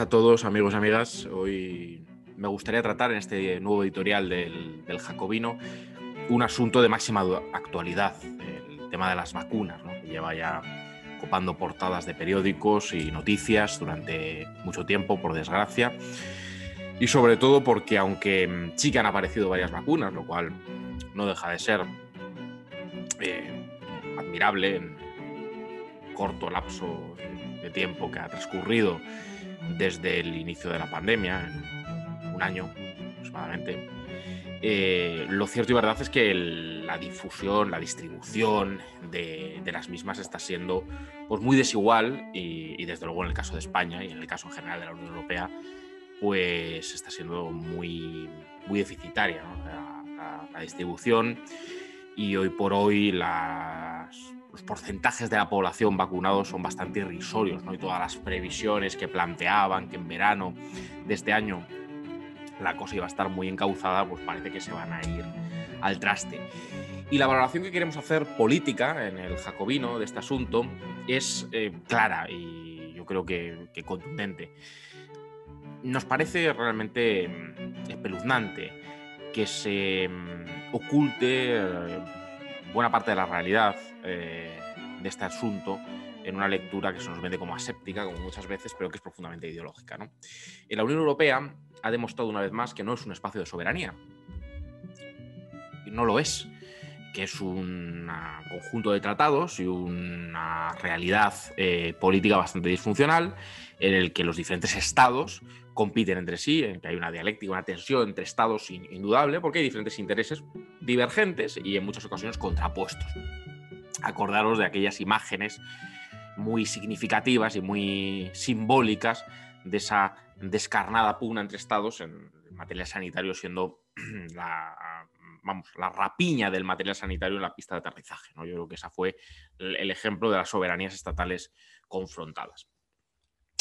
a todos, amigos y amigas. Hoy me gustaría tratar en este nuevo editorial del, Jacobino un asunto de máxima actualidad, el tema de las vacunas, ¿no? que lleva ya copando portadas de periódicos y noticias durante mucho tiempo, por desgracia. Y sobre todo porque aunque sí que han aparecido varias vacunas, lo cual no deja de ser eh, admirable en corto lapso de tiempo que ha transcurrido desde el inicio de la pandemia, en un año aproximadamente. Eh, lo cierto y verdad es que la difusión, la distribución de, las mismas está siendo pues, muy desigual y, desde luego en el caso de España y en el caso en general de la Unión Europea, pues está siendo muy, muy deficitaria la distribución y hoy por hoy las los porcentajes de la población vacunados son bastante irrisorios, ¿no? Y todas las previsiones que planteaban que en verano de este año la cosa iba a estar muy encauzada, pues parece que se van a ir al traste. Y la valoración que queremos hacer política en el jacobino de este asunto es eh, clara y yo creo que contundente. Nos parece realmente mm, espeluznante que se mm, oculte eh, buena parte de la realidad eh, de este asunto en una lectura que se nos vende como aséptica, como muchas veces, pero que es profundamente ideológica. ¿no? la Unión Europea ha demostrado una vez más que no es un espacio de soberanía. No lo es que es un conjunto de tratados y una realidad eh, política bastante disfuncional en el que los diferentes estados compiten entre sí, en que hay una dialéctica, una tensión entre estados indudable, porque hay diferentes intereses divergentes y en muchas ocasiones contrapuestos. Acordaros de aquellas imágenes muy significativas y muy simbólicas de esa descarnada pugna entre estados en materia sanitaria siendo la, vamos, la rapiña del material sanitario en la pista de aterrizaje. ¿no? Yo creo que ese fue el ejemplo de las soberanías estatales confrontadas.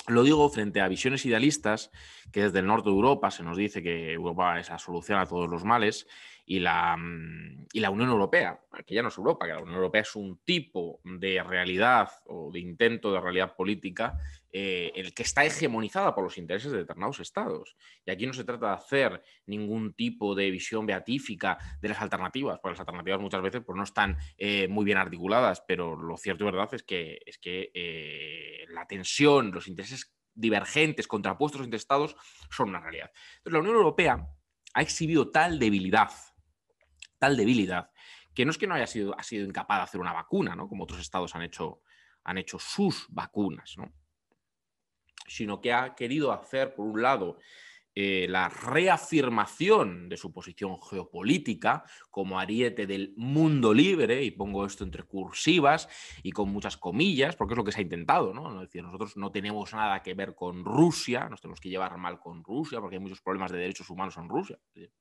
Lo digo frente a visiones idealistas que desde el norte de Europa se nos dice que Europa es la solución a todos los males y la, mm, y la Unión Europea, que ya no es Europa, que la Unión Europea es un tipo de realidad o de intento de realidad política eh, el que está hegemonizada por los intereses de determinados estados. Y aquí no se trata de hacer ningún tipo de visión beatífica de las alternativas, porque las alternativas muchas veces pues, no están eh, muy bien articuladas, pero lo cierto y verdad es que, es que eh, la tensión, los intereses divergentes, contrapuestos entre estados, son una realidad. Entonces, la Unión Europea ha exhibido tal debilidad, tal debilidad, que no es que no haya sido, ha sido incapaz de hacer una vacuna, ¿no? como otros estados han hecho, han hecho sus vacunas, ¿no? sino que ha querido hacer, por un lado, eh, la reafirmación de su posición geopolítica como ariete del mundo libre, y pongo esto entre cursivas y con muchas comillas, porque es lo que se ha intentado, ¿no? decir, nosotros no tenemos nada que ver con Rusia, nos tenemos que llevar mal con Rusia, porque hay muchos problemas de derechos humanos en Rusia.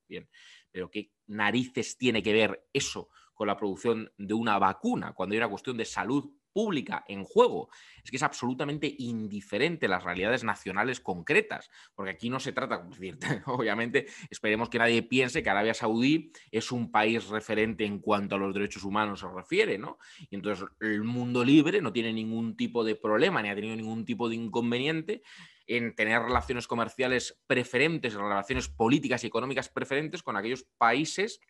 Bien, pero ¿qué narices tiene que ver eso con la producción de una vacuna, cuando hay una cuestión de salud pública en juego. Es que es absolutamente indiferente las realidades nacionales concretas, porque aquí no se trata, obviamente, esperemos que nadie piense que Arabia Saudí es un país referente en cuanto a los derechos humanos se refiere, ¿no? Y entonces el mundo libre no tiene ningún tipo de problema ni ha tenido ningún tipo de inconveniente en tener relaciones comerciales preferentes, relaciones políticas y económicas preferentes con aquellos países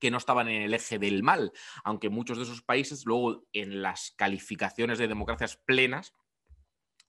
que no estaban en el eje del mal, aunque muchos de esos países luego en las calificaciones de democracias plenas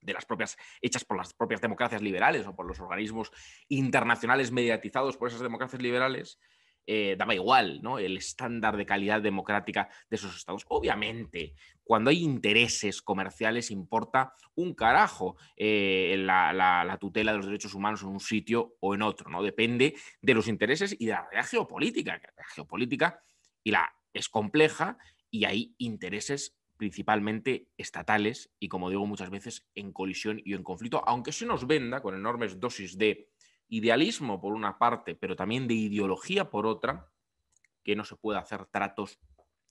de las propias hechas por las propias democracias liberales o por los organismos internacionales mediatizados por esas democracias liberales, eh, daba igual ¿no? el estándar de calidad democrática de esos estados. Obviamente, cuando hay intereses comerciales importa un carajo eh, la, tutela de los derechos humanos en un sitio o en otro, ¿no? Depende de los intereses y de la realidad geopolítica, que la geopolítica y la, es compleja y hay intereses principalmente estatales y, como digo muchas veces, en colisión y en conflicto, aunque se nos venda con enormes dosis de idealismo por una parte, pero también de ideología por otra, que no se puede hacer tratos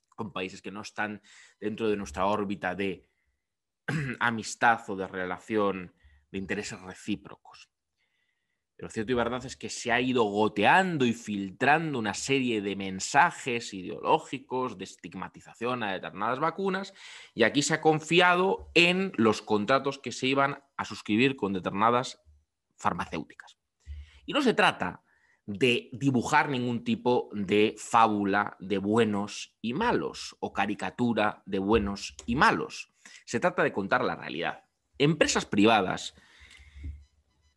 con países que no están dentro de nuestra órbita de amistad o de relación de intereses recíprocos. Pero cierto y verdad es que se ha ido goteando y filtrando una serie de mensajes ideológicos de estigmatización a determinadas vacunas y aquí se ha confiado en los contratos que se iban a suscribir con determinadas farmacéuticas. Y no se trata de dibujar ningún tipo de fábula de buenos y malos o caricatura de buenos y malos. Se trata de contar la realidad. Empresas privadas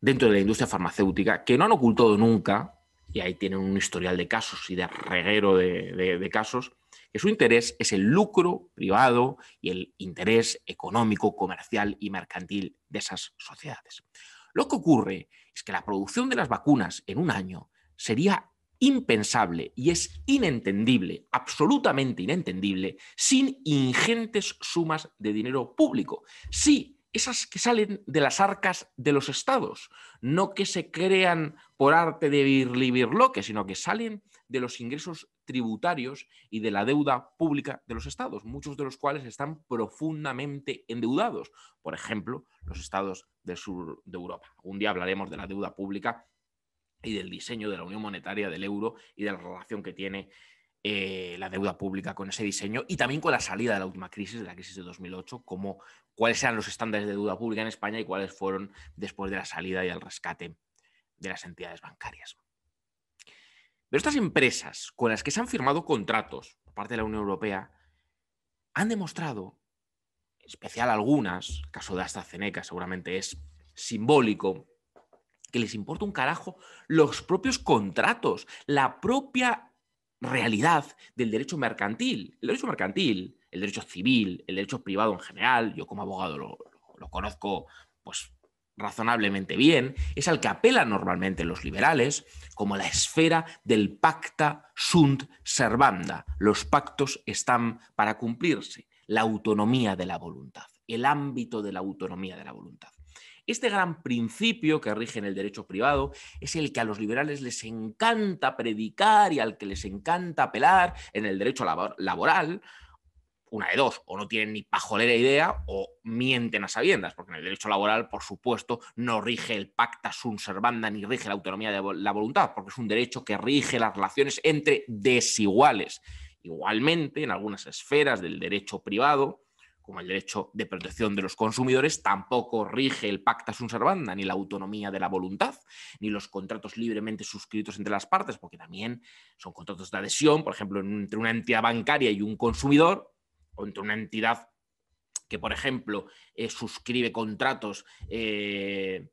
dentro de la industria farmacéutica que no han ocultado nunca, y ahí tienen un historial de casos y de reguero de, casos, que su interés es el lucro privado y el interés económico, comercial y mercantil de esas sociedades. Lo que ocurre es que la producción de las vacunas en un año sería impensable y es inentendible, absolutamente inentendible, sin ingentes sumas de dinero público. Sí, esas que salen de las arcas de los estados, no que se crean por arte de irli-birloque, sino que salen de los ingresos tributarios y de la deuda pública de los estados, muchos de los cuales están profundamente endeudados. Por ejemplo, los estados del sur de Europa. Un día hablaremos de la deuda pública y del diseño de la Unión Monetaria del euro y de la relación que tiene eh, la deuda pública con ese diseño y también con la salida de la última crisis, de la crisis de 2008, como cuáles eran los estándares de deuda pública en España y cuáles fueron después de la salida y el rescate de las entidades bancarias. Pero estas empresas con las que se han firmado contratos por parte de la Unión Europea han demostrado, en especial algunas, el caso de AstraZeneca seguramente es simbólico, que les importa un carajo los propios contratos, la propia realidad del derecho mercantil. El derecho mercantil, el derecho civil, el derecho privado en general, yo como abogado lo, lo conozco pues razonablemente bien, es al que apelan normalmente los liberales, como la esfera del pacta sunt servanda. Los pactos están para cumplirse, la autonomía de la voluntad, el ámbito de la autonomía de la voluntad. Este gran principio que rige en el derecho privado es el que a los liberales les encanta predicar y al que les encanta apelar en el derecho laboral, una de dos, o no tienen ni pajolera idea o mienten a sabiendas, porque en el derecho laboral, por supuesto, no rige el pacta sunt servanda ni rige la autonomía de la voluntad, porque es un derecho que rige las relaciones entre desiguales. Igualmente, en algunas esferas del derecho privado, como el derecho de protección de los consumidores, tampoco rige el pacta sunt servanda, ni la autonomía de la voluntad, ni los contratos libremente suscritos entre las partes, porque también son contratos de adhesión, por ejemplo, entre una entidad bancaria y un consumidor, o entre una entidad que, por ejemplo, eh, suscribe contratos eh,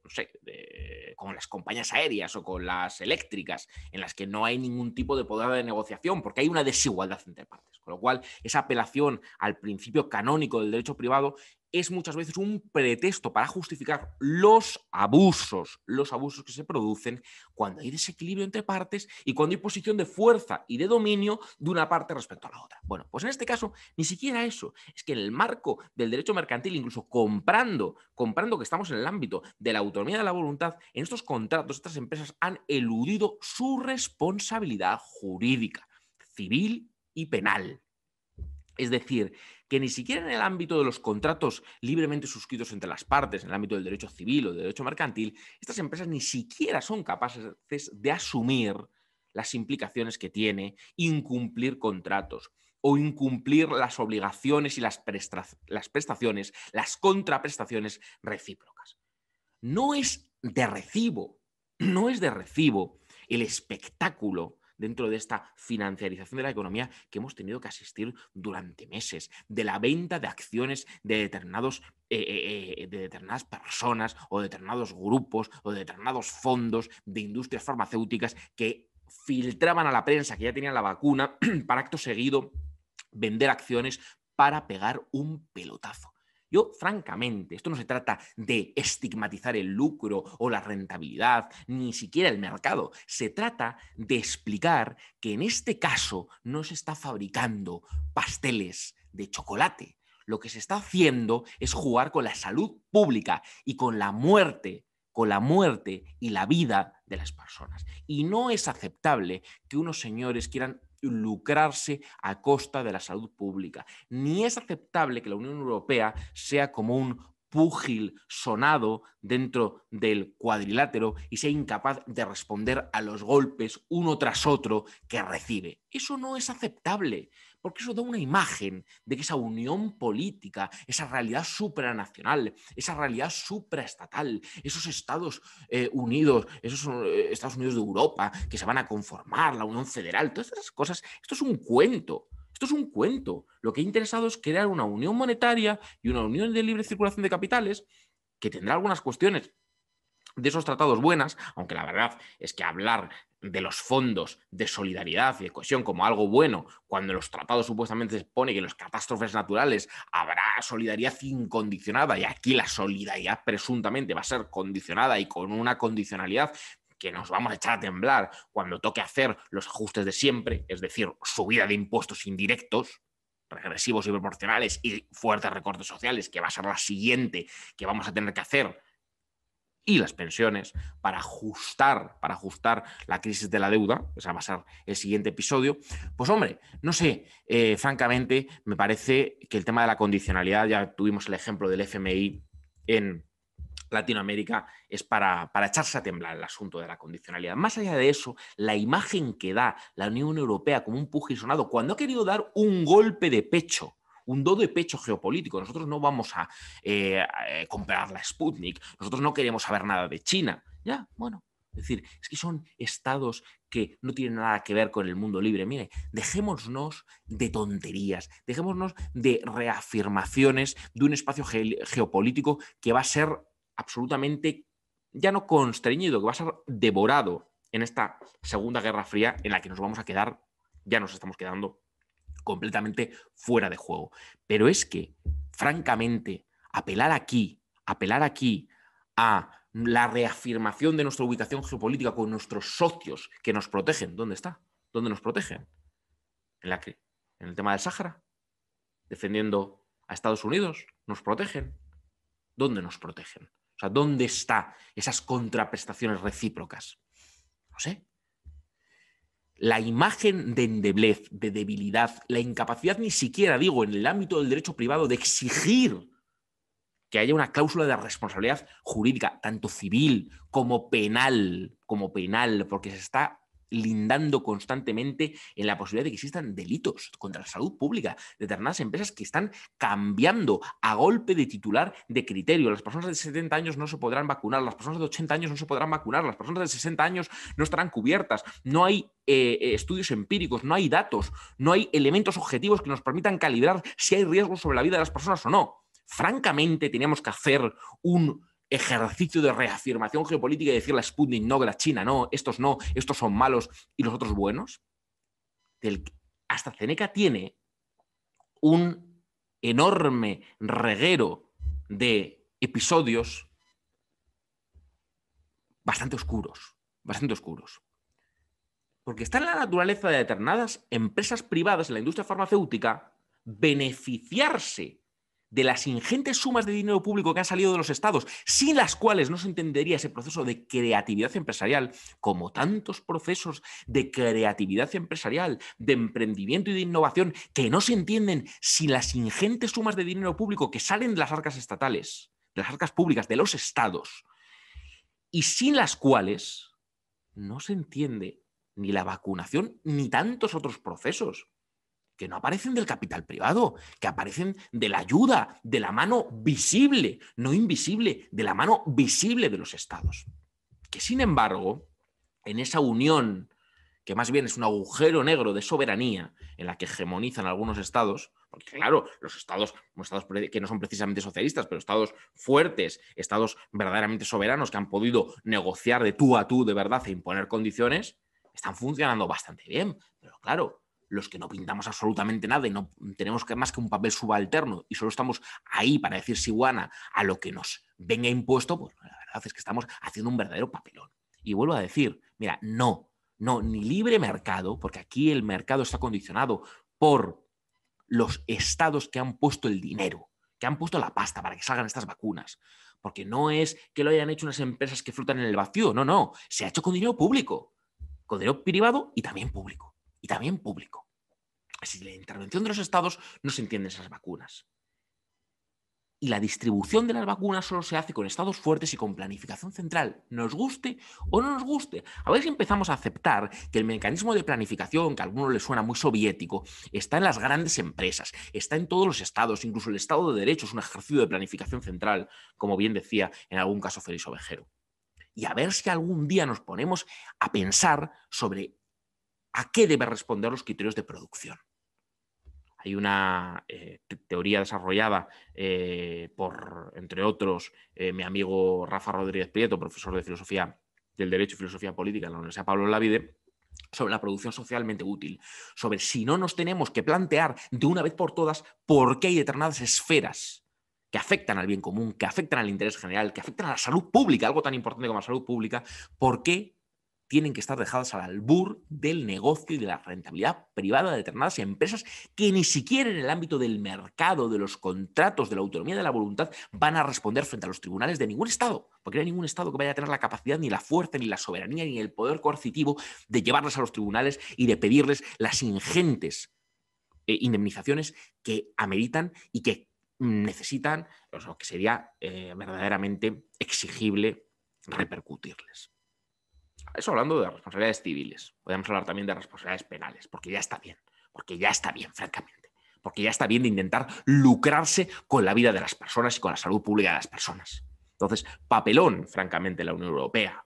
con las compañías aéreas o con las eléctricas, en las que no hay ningún tipo de poder de negociación, porque hay una desigualdad entre partes. Con lo cual, esa apelación al principio canónico del derecho privado es muchas veces un pretexto para justificar los abusos, los abusos que se producen cuando hay desequilibrio entre partes y cuando hay posición de fuerza y de dominio de una parte respecto a la otra. Bueno, pues en este caso ni siquiera eso, es que en el marco del derecho mercantil, incluso comprando, comprando que estamos en el ámbito de la autonomía de la voluntad, en estos contratos estas empresas han eludido su responsabilidad jurídica, civil y penal. Es decir, que ni siquiera en el ámbito de los contratos libremente suscritos entre las partes, en el ámbito del derecho civil o del derecho mercantil, estas empresas ni siquiera son capaces de asumir las implicaciones que tiene incumplir contratos o incumplir las obligaciones y las, las prestaciones, las contraprestaciones recíprocas. No es de recibo, no es de recibo el espectáculo dentro de esta financiarización de la economía que hemos tenido que asistir durante meses, de la venta de acciones de determinados eh, eh, eh, de determinadas personas o de determinados grupos o determinados fondos de industrias farmacéuticas que filtraban a la prensa que ya tenían la vacuna para acto seguido vender acciones para pegar un pelotazo. Yo, francamente, esto no se trata de estigmatizar el lucro o la rentabilidad, ni siquiera el mercado. Se trata de explicar que en este caso no se está fabricando pasteles de chocolate. Lo que se está haciendo es jugar con la salud pública y con la muerte con la muerte y la vida de las personas. Y no es aceptable que unos señores quieran lucrarse a costa de la salud pública. Ni es aceptable que la Unión Europea sea como un púgil sonado dentro del cuadrilátero y sea incapaz de responder a los golpes uno tras otro que recibe. Eso no es aceptable porque eso da una imagen de que esa unión política, esa realidad supranacional, esa realidad supraestatal, esos Estados eh, Unidos, esos eh, Estados Unidos de Europa que se van a conformar, la Unión Federal, todas esas cosas, esto es un cuento. Esto es un cuento. Lo que ha interesado es crear una unión monetaria y una unión de libre circulación de capitales que tendrá algunas cuestiones de esos tratados buenas, aunque la verdad es que hablar de los fondos de solidaridad y de cohesión como algo bueno, cuando los tratados supuestamente se que en las catástrofes naturales habrá solidaridad incondicionada y aquí la solidaridad presuntamente va a ser condicionada y con una condicionalidad que nos vamos a echar a temblar cuando toque hacer los ajustes de siempre, es decir, subida de impuestos indirectos, regresivos y proporcionales y fuertes recortes sociales, que va a ser la siguiente que vamos a tener que hacer y las pensiones para ajustar, para ajustar la crisis de la deuda, o va a el siguiente episodio, pues hombre, no sé, eh, francamente me parece que el tema de la condicionalidad, ya tuvimos el ejemplo del FMI en Latinoamérica, es para, echarse a temblar el asunto de la condicionalidad. Más allá de eso, la imagen que da la Unión Europea como un pujisonado cuando ha querido dar un golpe de pecho un dodo de pecho geopolítico. Nosotros no vamos a, eh, eh, comprar la Sputnik, nosotros no queremos saber nada de China. Ya, bueno, es decir, es que son estados que no tienen nada que ver con el mundo libre. Mire, dejémonos de tonterías, dejémonos de reafirmaciones de un espacio geopolítico que va a ser absolutamente, ya no constreñido, que va a ser devorado en esta Segunda Guerra Fría en la que nos vamos a quedar, ya nos estamos quedando completamente fuera de juego. Pero es que, francamente, apelar aquí, apelar aquí a la reafirmación de nuestra ubicación geopolítica con nuestros socios que nos protegen, ¿dónde está? ¿Dónde nos protegen? ¿En, la en el tema del Sáhara? ¿Defendiendo a Estados Unidos? ¿Nos protegen? ¿Dónde nos protegen? O sea, ¿dónde están esas contraprestaciones recíprocas? No sé, la imagen de endeblez, de debilidad, la incapacidad ni siquiera, digo, en el ámbito del derecho privado de exigir que haya una cláusula de responsabilidad jurídica, tanto civil como penal, como penal, porque se está lindando constantemente en la posibilidad de que existan delitos contra la salud pública, de determinadas empresas que están cambiando a golpe de titular de criterio. Las personas de 70 años no se podrán vacunar, las personas de 80 años no se podrán vacunar, las personas de 60 años no estarán cubiertas, no hay eh, eh, estudios empíricos, no hay datos, no hay elementos objetivos que nos permitan calibrar si hay riesgos sobre la vida de las personas o no. Francamente, teníamos que hacer un ejercicio de reafirmación geopolítica y decir la Sputnik, no, la China, no, estos no, estos son malos y los otros buenos? hasta Zeneca tiene un enorme reguero de episodios bastante oscuros, bastante oscuros. Porque está en la naturaleza de determinadas empresas privadas en la industria farmacéutica beneficiarse de las ingentes sumas de dinero público que han salido de los estados, sin las cuales no se entendería ese proceso de creatividad empresarial, como tantos procesos de creatividad empresarial, de emprendimiento y de innovación que no se entienden sin las ingentes sumas de dinero público que salen de las arcas estatales, de las arcas públicas, de los estados, y sin las cuales no se entiende ni la vacunación ni tantos otros procesos que no aparecen del capital privado, que aparecen de la ayuda, de la mano visible, no invisible, de la mano visible de los estados. Que sin embargo, en esa unión, que más bien es un agujero negro de soberanía en la que hegemonizan algunos estados, porque claro, los estados, estados que no son precisamente socialistas, pero estados fuertes, estados verdaderamente soberanos que han podido negociar de tú a tú de verdad e imponer condiciones, están funcionando bastante bien. Pero claro, los que no pintamos absolutamente nada y no tenemos más que un papel subalterno y solo estamos ahí para decir si guana a lo que nos venga impuesto, pues la verdad es que estamos haciendo un verdadero papelón. Y vuelvo a decir, mira, no, no, ni libre mercado, porque aquí el mercado está condicionado por los estados que han puesto el dinero, que han puesto la pasta para que salgan estas vacunas. Porque no es que lo hayan hecho unas empresas que flotan en el vacío, no, no, se ha hecho con dinero público, con dinero privado y también público y también público. Si la intervención de los estados no se entienden esas vacunas. Y la distribución de las vacunas solo se hace con estados fuertes y con planificación central, nos guste o no nos guste. A ver si empezamos a aceptar que el mecanismo de planificación, que a algunos les suena muy soviético, está en las grandes empresas, está en todos los estados, incluso el Estado de Derecho es un ejercicio de planificación central, como bien decía en algún caso Félix Ovejero. Y a ver si algún día nos ponemos a pensar sobre a qué debe responder los criterios de producción. Hay una eh, teoría desarrollada eh, por, entre otros, eh, mi amigo Rafa Rodríguez Prieto, profesor de filosofía del derecho y filosofía política en la Universidad Pablo Lavide, sobre la producción socialmente útil, sobre si no nos tenemos que plantear de una vez por todas por qué hay determinadas esferas que afectan al bien común, que afectan al interés general, que afectan a la salud pública, algo tan importante como la salud pública, por qué tienen que estar dejadas al albur del negocio y de la rentabilidad privada de determinadas empresas que ni siquiera en el ámbito del mercado, de los contratos, de la autonomía de la voluntad, van a responder frente a los tribunales de ningún Estado, porque no hay ningún Estado que vaya a tener la capacidad, ni la fuerza, ni la soberanía, ni el poder coercitivo de llevarlas a los tribunales y de pedirles las ingentes eh, indemnizaciones que ameritan y que necesitan, o sea, que sería eh, verdaderamente exigible repercutirles. Eso hablando de responsabilidades civiles. Podemos hablar también de responsabilidades penales, porque ya está bien, porque ya está bien, francamente. Porque ya está bien de intentar lucrarse con la vida de las personas y con la salud pública de las personas. Entonces, papelón, francamente, la Unión Europea.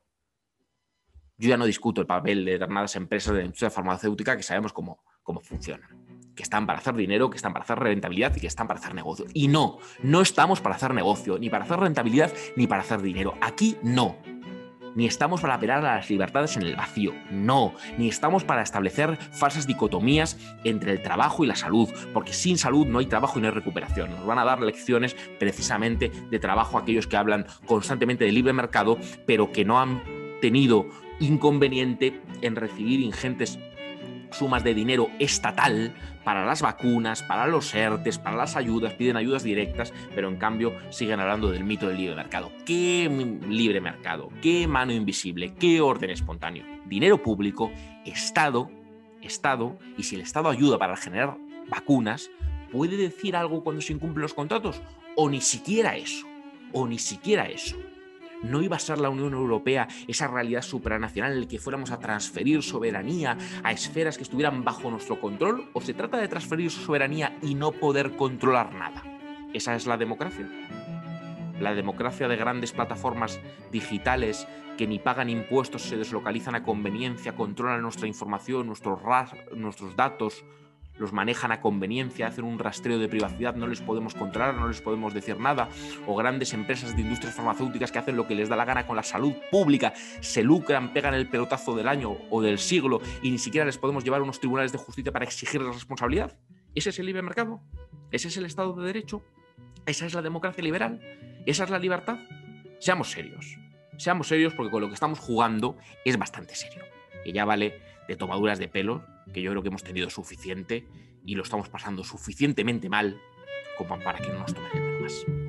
Yo ya no discuto el papel de determinadas empresas de la industria farmacéutica que sabemos cómo, cómo funcionan que están para hacer dinero, que están para hacer rentabilidad y que están para hacer negocio. Y no, no estamos para hacer negocio, ni para hacer rentabilidad, ni para hacer dinero. Aquí no ni estamos para apelar a las libertades en el vacío, no, ni estamos para establecer falsas dicotomías entre el trabajo y la salud, porque sin salud no hay trabajo y no hay recuperación. Nos van a dar lecciones precisamente de trabajo aquellos que hablan constantemente de libre mercado, pero que no han tenido inconveniente en recibir ingentes sumas de dinero estatal para las vacunas, para los ERTES, para las ayudas, piden ayudas directas, pero en cambio siguen hablando del mito del libre mercado. ¿Qué libre mercado? ¿Qué mano invisible? ¿Qué orden espontáneo? Dinero público, Estado, Estado, y si el Estado ayuda para generar vacunas, ¿puede decir algo cuando se incumplen los contratos? O ni siquiera eso, o ni siquiera eso no iba a ser la Unión Europea esa realidad supranacional en la que fuéramos a transferir soberanía a esferas que estuvieran bajo nuestro control, o se trata de transferir soberanía y no poder controlar nada. Esa es la democracia. La democracia de grandes plataformas digitales que ni pagan impuestos, se deslocalizan a conveniencia, controlan nuestra información, nuestros, nuestros datos, los manejan a conveniencia, hacen un rastreo de privacidad, no les podemos controlar, no les podemos decir nada, o grandes empresas de industrias farmacéuticas que hacen lo que les da la gana con la salud pública, se lucran, pegan el pelotazo del año o del siglo y ni siquiera les podemos llevar a unos tribunales de justicia para exigir la responsabilidad. ¿Ese es el libre mercado? ¿Ese es el Estado de Derecho? ¿Esa es la democracia liberal? ¿Esa es la libertad? Seamos serios. Seamos serios porque con lo que estamos jugando es bastante serio. Que ya vale de tomaduras de pelo que yo creo que hemos tenido suficiente y lo estamos pasando suficientemente mal como para que no nos tomen el pelo más.